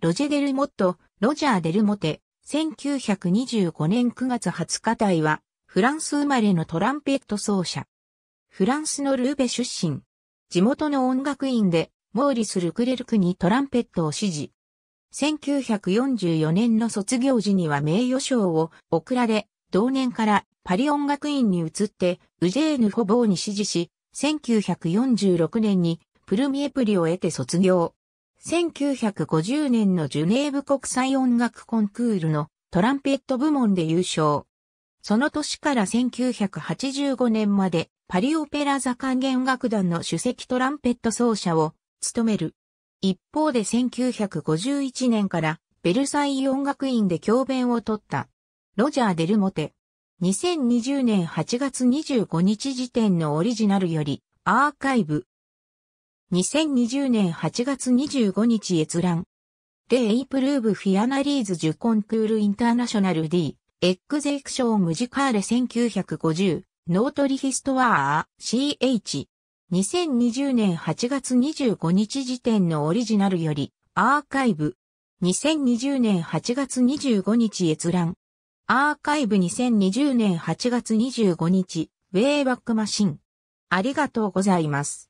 ロジェデルモット、ロジャー・デルモテ、1925年9月20日隊は、フランス生まれのトランペット奏者。フランスのルーベ出身。地元の音楽院で、モーリス・ルクレルクにトランペットを指示。1944年の卒業時には名誉賞を贈られ、同年からパリ音楽院に移って、ウジェーヌ・フォボーに指示し、1946年にプルミエプリを得て卒業。1950年のジュネーブ国際音楽コンクールのトランペット部門で優勝。その年から1985年までパリオペラ座管弦楽団の首席トランペット奏者を務める。一方で1951年からベルサイ音楽院で教鞭を取ったロジャー・デルモテ。2020年8月25日時点のオリジナルよりアーカイブ2020年8月25日閲覧。レイプルーブフィアナリーズジュコンクールインターナショナル D、エックゼクショームジカーレ1950、ノートリヒストワー、CH。2020年8月25日時点のオリジナルより、アーカイブ。2020年8月25日閲覧。アーカイブ2020年8月25日、ウェイバックマシン。ありがとうございます。